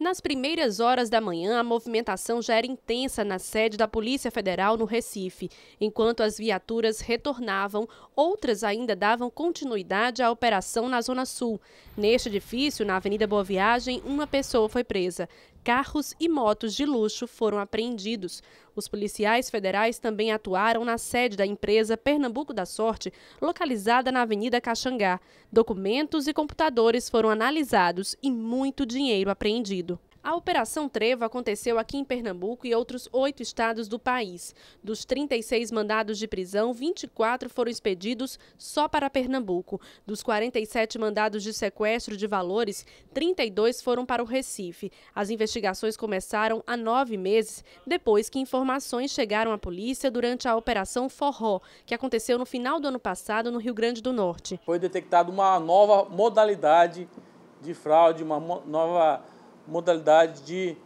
Nas primeiras horas da manhã, a movimentação já era intensa na sede da Polícia Federal no Recife. Enquanto as viaturas retornavam, outras ainda davam continuidade à operação na Zona Sul. Neste edifício, na Avenida Boa Viagem, uma pessoa foi presa. Carros e motos de luxo foram apreendidos. Os policiais federais também atuaram na sede da empresa Pernambuco da Sorte, localizada na Avenida Caxangá. Documentos e computadores foram analisados e muito dinheiro apreendido. A Operação Trevo aconteceu aqui em Pernambuco e outros oito estados do país. Dos 36 mandados de prisão, 24 foram expedidos só para Pernambuco. Dos 47 mandados de sequestro de valores, 32 foram para o Recife. As investigações começaram há nove meses, depois que informações chegaram à polícia durante a Operação Forró, que aconteceu no final do ano passado no Rio Grande do Norte. Foi detectada uma nova modalidade de fraude, uma nova modalidade de,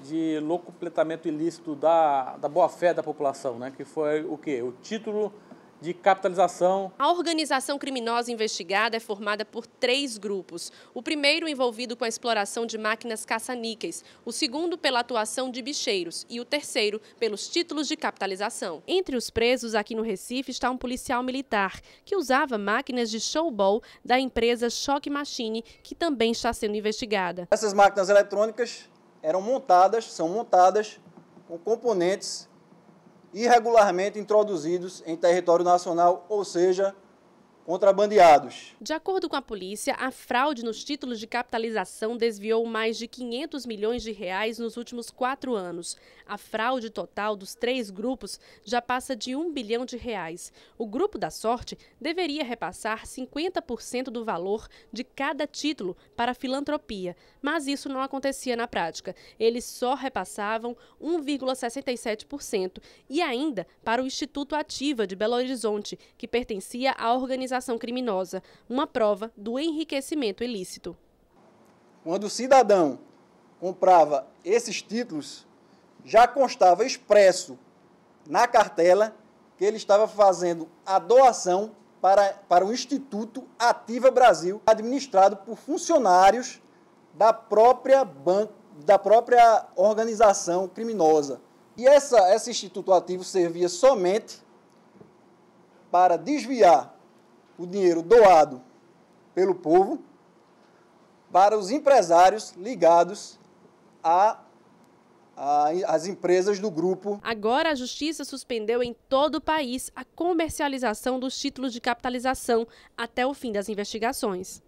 de locupletamento ilícito da, da boa-fé da população, né? que foi o quê? O título de capitalização. A organização criminosa investigada é formada por três grupos. O primeiro envolvido com a exploração de máquinas caça-níqueis, o segundo pela atuação de bicheiros e o terceiro pelos títulos de capitalização. Entre os presos aqui no Recife está um policial militar que usava máquinas de showball da empresa Choque Machine, que também está sendo investigada. Essas máquinas eletrônicas eram montadas, são montadas com componentes irregularmente introduzidos em território nacional, ou seja, contrabandeados. De acordo com a polícia, a fraude nos títulos de capitalização desviou mais de 500 milhões de reais nos últimos quatro anos. A fraude total dos três grupos já passa de um bilhão de reais. O Grupo da Sorte deveria repassar 50% do valor de cada título para a filantropia, mas isso não acontecia na prática. Eles só repassavam 1,67% e ainda para o Instituto Ativa de Belo Horizonte, que pertencia à organização organização criminosa, uma prova do enriquecimento ilícito. Quando o cidadão comprava esses títulos, já constava expresso na cartela que ele estava fazendo a doação para, para o Instituto Ativa Brasil, administrado por funcionários da própria banca, da própria organização criminosa. E essa, esse Instituto Ativo servia somente para desviar o dinheiro doado pelo povo para os empresários ligados a as empresas do grupo. Agora, a Justiça suspendeu em todo o país a comercialização dos títulos de capitalização até o fim das investigações.